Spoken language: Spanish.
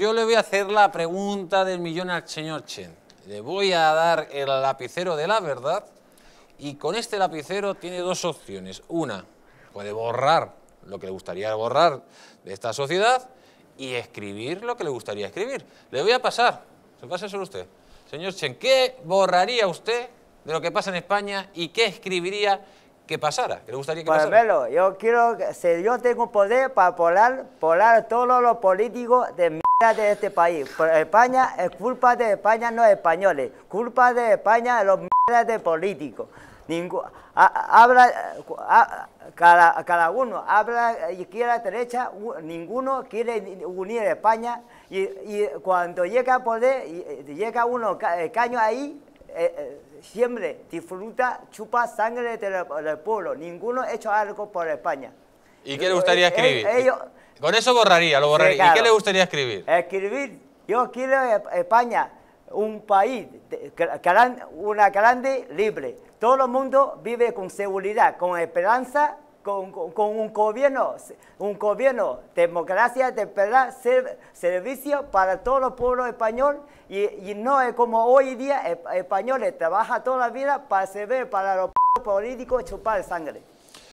Yo le voy a hacer la pregunta del millón al señor Chen. Le voy a dar el lapicero de la verdad y con este lapicero tiene dos opciones. Una, puede borrar lo que le gustaría borrar de esta sociedad y escribir lo que le gustaría escribir. Le voy a pasar, se pasa solo usted. Señor Chen, ¿qué borraría usted de lo que pasa en España y qué escribiría que pasara? ¿Qué le gustaría que pues pasara? yo quiero, si yo tengo poder para polar, polar todo lo político de de este país. por España es culpa de España, no españoles. Culpa de España de los mierdas de políticos. habla, cada, uno habla izquierda, derecha, ninguno quiere unir España. Y, cuando llega a poder, y, llega uno caño ahí, eh, eh, siempre disfruta, chupa sangre del pueblo. Ninguno ha hecho algo por España. ¿Y qué le gustaría eh, eh, escribir? Con eso borraría, lo borraría. ¿Y qué le gustaría escribir? Escribir, yo quiero España, un país, una grande, libre. Todo el mundo vive con seguridad, con esperanza, con, un gobierno, un gobierno, democracia, de verdad, servicio para todos los pueblos español y, no es como hoy día españoles trabajan toda la vida para servir para los políticos chupar sangre.